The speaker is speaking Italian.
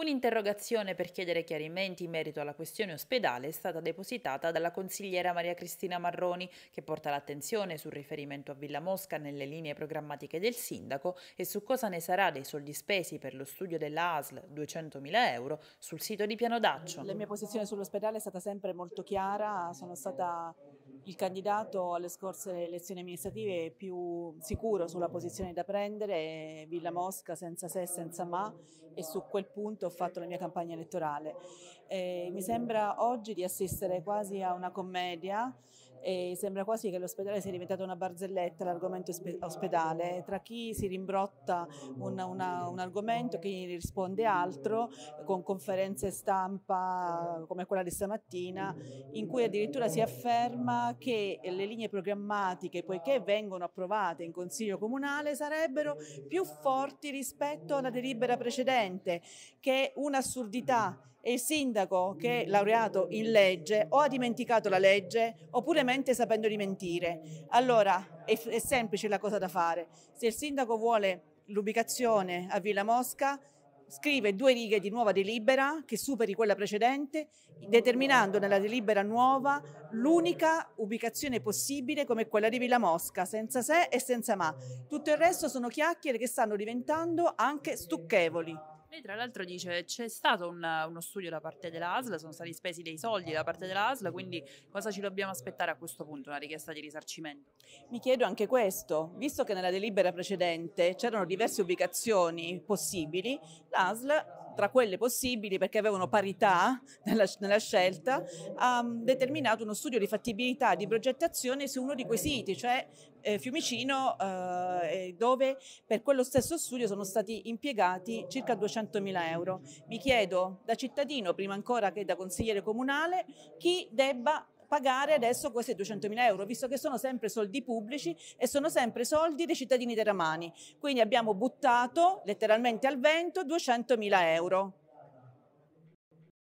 Un'interrogazione per chiedere chiarimenti in merito alla questione ospedale è stata depositata dalla consigliera Maria Cristina Marroni, che porta l'attenzione sul riferimento a Villa Mosca nelle linee programmatiche del sindaco e su cosa ne sarà dei soldi spesi per lo studio della ASL 200.000 euro sul sito di Piano Daccio. La mia posizione sull'ospedale è stata sempre molto chiara, sono stata il candidato alle scorse elezioni amministrative è più sicuro sulla posizione da prendere Villa Mosca senza se e senza ma e su quel punto ho fatto la mia campagna elettorale. E eh, mi sembra oggi di assistere quasi a una commedia e sembra quasi che l'ospedale sia diventato una barzelletta, l'argomento ospedale, tra chi si rimbrotta una, una, un argomento, chi risponde altro, con conferenze stampa come quella di stamattina, in cui addirittura si afferma che le linee programmatiche, poiché vengono approvate in Consiglio Comunale, sarebbero più forti rispetto alla delibera precedente, che è un'assurdità e il sindaco che è laureato in legge o ha dimenticato la legge oppure mente sapendo di mentire. Allora è, è semplice la cosa da fare. Se il sindaco vuole l'ubicazione a Villa Mosca, scrive due righe di nuova delibera che superi quella precedente, determinando nella delibera nuova l'unica ubicazione possibile come quella di Villa Mosca, senza se e senza ma. Tutto il resto sono chiacchiere che stanno diventando anche stucchevoli. Lei tra l'altro dice c'è stato un, uno studio da parte della sono stati spesi dei soldi da parte della quindi cosa ci dobbiamo aspettare a questo punto? Una richiesta di risarcimento? Mi chiedo anche questo, visto che nella delibera precedente c'erano diverse ubicazioni possibili, l'ASL tra quelle possibili perché avevano parità nella, nella scelta, ha determinato uno studio di fattibilità di progettazione su uno di quei siti, cioè eh, Fiumicino, eh, dove per quello stesso studio sono stati impiegati circa 200.000 euro. Mi chiedo da cittadino, prima ancora che da consigliere comunale, chi debba pagare adesso questi 200.000 euro, visto che sono sempre soldi pubblici e sono sempre soldi dei cittadini teramani. Quindi abbiamo buttato letteralmente al vento 200.000 euro.